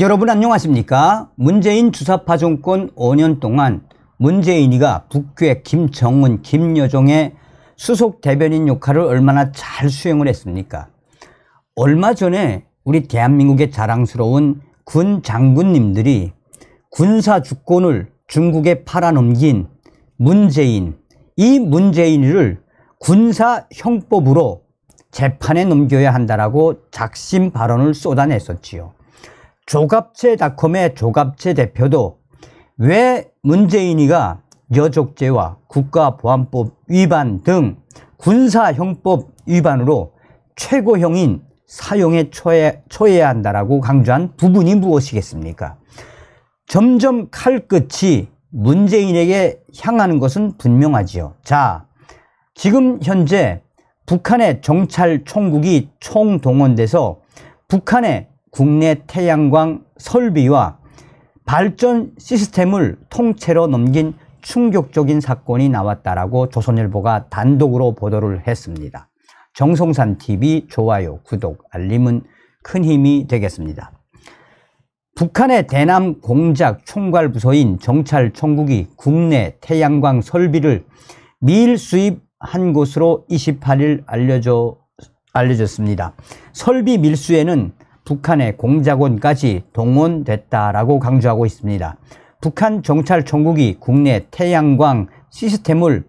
여러분 안녕하십니까? 문재인 주사파 정권 5년 동안 문재인이가 북괴 김정은, 김여정의 수속 대변인 역할을 얼마나 잘 수행을 했습니까? 얼마 전에 우리 대한민국의 자랑스러운 군 장군님들이 군사 주권을 중국에 팔아넘긴 문재인, 이 문재인을 군사 형법으로 재판에 넘겨야 한다라고 작심 발언을 쏟아냈었지요. 조갑제닷컴의 조갑제 대표도 왜 문재인이가 여족제와 국가보안법 위반 등 군사형법 위반으로 최고형인 사용에 처해, 처해야 한다라고 강조한 부분이 무엇이겠습니까? 점점 칼끝이 문재인에게 향하는 것은 분명하지요. 자, 지금 현재 북한의 정찰총국이 총동원돼서 북한의 국내 태양광 설비와 발전 시스템을 통째로 넘긴 충격적인 사건이 나왔다라고 조선일보가 단독으로 보도를 했습니다. 정성산TV 좋아요, 구독, 알림은 큰 힘이 되겠습니다. 북한의 대남 공작 총괄 부서인 정찰총국이 국내 태양광 설비를 미일 수입한 것으로 28일 알려져, 알려졌습니다. 설비 밀수에는 북한의 공작원까지 동원됐다라고 강조하고 있습니다. 북한 정찰총국이 국내 태양광 시스템을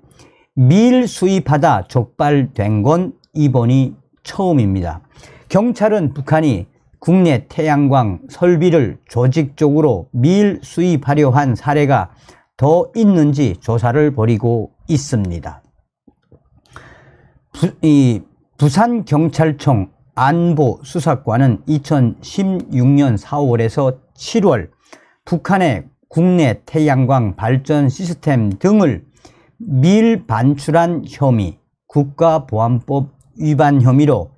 밀 수입하다 족발된 건 이번이 처음입니다. 경찰은 북한이 국내 태양광 설비를 조직적으로 밀 수입하려 한 사례가 더 있는지 조사를 벌이고 있습니다. 부, 산경찰청 안보 수사과는 2016년 4월에서 7월 북한의 국내 태양광 발전 시스템 등을 밀 반출한 혐의, 국가보안법 위반 혐의로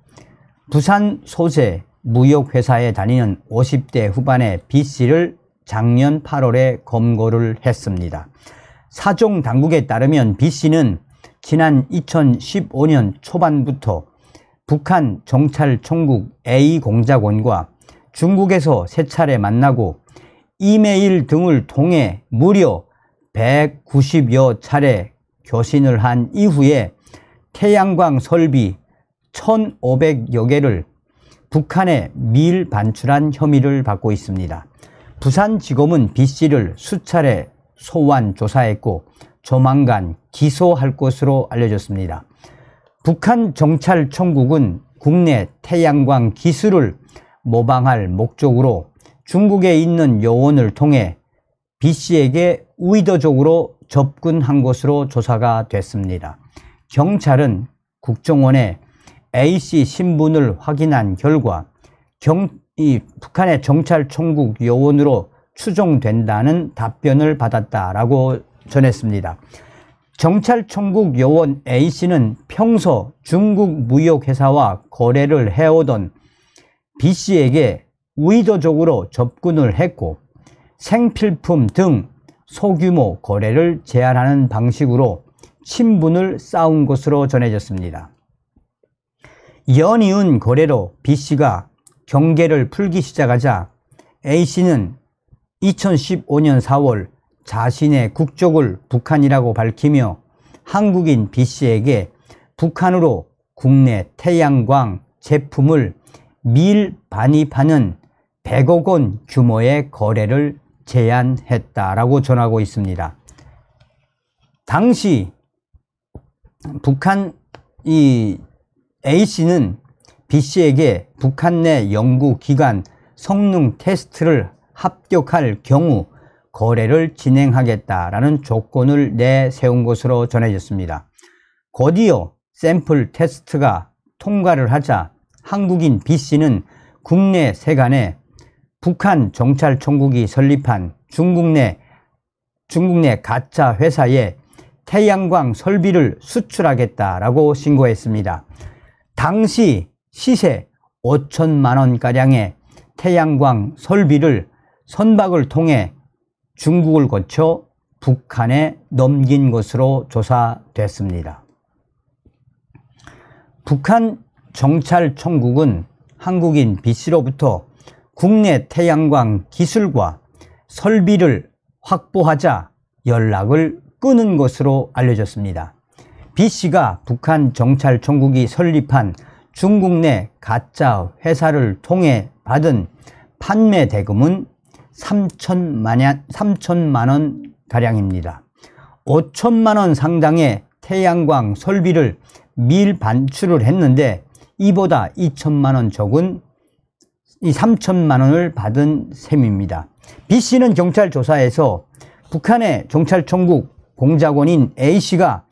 부산 소재 무역회사에 다니는 50대 후반의 B씨를 작년 8월에 검거를 했습니다. 사종 당국에 따르면 B씨는 지난 2015년 초반부터 북한 정찰총국 A공작원과 중국에서 세 차례 만나고 이메일 등을 통해 무려 190여 차례 교신을 한 이후에 태양광 설비 1,500여 개를 북한에 밀 반출한 혐의를 받고 있습니다. 부산지검은 B씨를 수차례 소환 조사했고 조만간 기소할 것으로 알려졌습니다. 북한 정찰총국은 국내 태양광 기술을 모방할 목적으로 중국에 있는 요원을 통해 B씨에게 의도적으로 접근한 것으로 조사가 됐습니다. 경찰은 국정원의 A씨 신분을 확인한 결과 경, 이, 북한의 정찰총국 요원으로 추정된다는 답변을 받았다라고 전했습니다. 경찰총국 요원 A씨는 평소 중국 무역회사와 거래를 해오던 B씨에게 의도적으로 접근을 했고 생필품 등 소규모 거래를 제한하는 방식으로 친분을 쌓은 것으로 전해졌습니다. 연이은 거래로 B씨가 경계를 풀기 시작하자 A씨는 2015년 4월 자신의 국적을 북한이라고 밝히며 한국인 B씨에게 북한으로 국내 태양광 제품을 밀 반입하는 100억 원 규모의 거래를 제안했다라고 전하고 있습니다. 당시 북한 이 A씨는 B씨에게 북한 내 연구기관 성능 테스트를 합격할 경우 거래를 진행하겠다라는 조건을 내세운 것으로 전해졌습니다. 곧이어 샘플 테스트가 통과를 하자 한국인 B씨는 국내 세간에 북한 정찰총국이 설립한 중국 내 중국 내 가짜 회사에 태양광 설비를 수출하겠다라고 신고했습니다. 당시 시세 5천만 원가량의 태양광 설비를 선박을 통해 중국을 거쳐 북한에 넘긴 것으로 조사됐습니다. 북한 정찰총국은 한국인 B씨로부터 국내 태양광 기술과 설비를 확보하자 연락을 끊은 것으로 알려졌습니다. B씨가 북한 정찰총국이 설립한 중국 내 가짜 회사를 통해 받은 판매 대금은 3천만 원 가량입니다. 5천만 원 상당의 태양광 설비를 밀 반출을 했는데 이보다 2천만 원 적은 이 3천만 원을 받은 셈입니다. B씨는 경찰 조사에서 북한의 정찰총국 공작원인 A씨가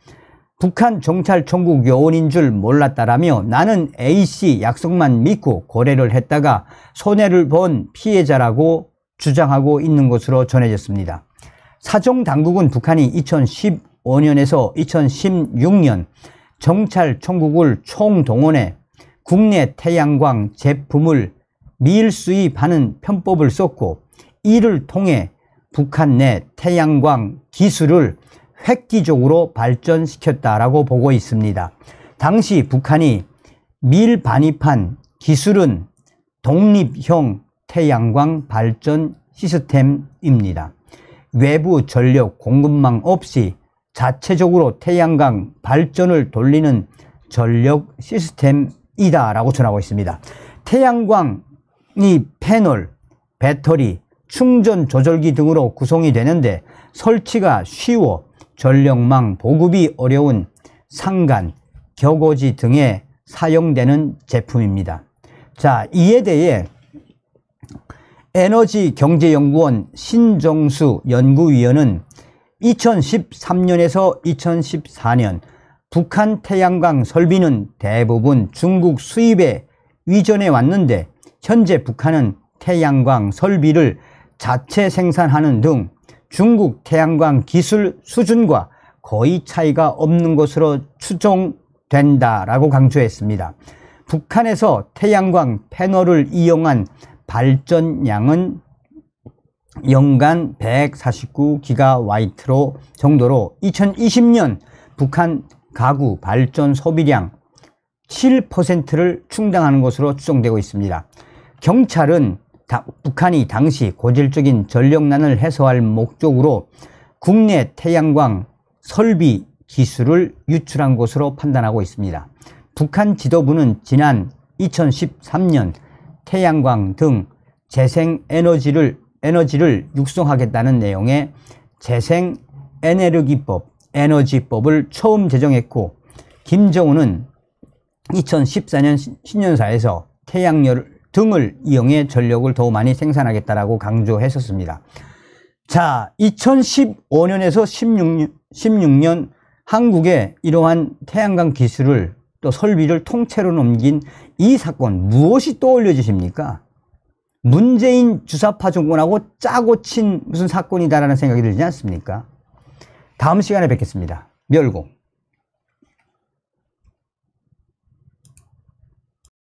북한 정찰총국 요원인 줄 몰랐다라며 나는 A씨 약속만 믿고 거래를 했다가 손해를 본 피해자라고 주장하고 있는 것으로 전해졌습니다. 사정 당국은 북한이 2015년에서 2016년 정찰 총국을 총동원해 국내 태양광 제품을 밀 수입하는 편법을 썼고 이를 통해 북한 내 태양광 기술을 획기적으로 발전시켰다라고 보고 있습니다. 당시 북한이 밀 반입한 기술은 독립형 태양광 발전 시스템입니다. 외부 전력 공급망 없이 자체적으로 태양광 발전을 돌리는 전력 시스템이다 라고 전하고 있습니다. 태양광이 패널, 배터리, 충전 조절기 등으로 구성이 되는데 설치가 쉬워 전력망 보급이 어려운 상간, 격오지 등에 사용되는 제품입니다. 자, 이에 대해 에너지 경제연구원 신정수 연구위원은 2013년에서 2014년 북한 태양광 설비는 대부분 중국 수입에 위전해 왔는데 현재 북한은 태양광 설비를 자체 생산하는 등 중국 태양광 기술 수준과 거의 차이가 없는 것으로 추정된다라고 강조했습니다. 북한에서 태양광 패널을 이용한 발전량은 연간 149기가와이트로 정도로 2020년 북한 가구 발전 소비량 7%를 충당하는 것으로 추정되고 있습니다. 경찰은 다, 북한이 당시 고질적인 전력난을 해소할 목적으로 국내 태양광 설비 기술을 유출한 것으로 판단하고 있습니다. 북한 지도부는 지난 2013년 태양광 등 재생에너지를 에너지를 육성하겠다는 내용의 재생 에너지기법, 에너지법을 처음 제정했고 김정은은 2014년 신년사에서 태양열 등을 이용해 전력을 더 많이 생산하겠다라고 강조했었습니다. 자, 2015년에서 16년, 16년 한국에 이러한 태양광 기술을 또 설비를 통째로 넘긴 이 사건 무엇이 떠올려지십니까? 문재인 주사파 정권하고 짜고 친 무슨 사건이다라는 생각이 들지 않습니까? 다음 시간에 뵙겠습니다. 멸공.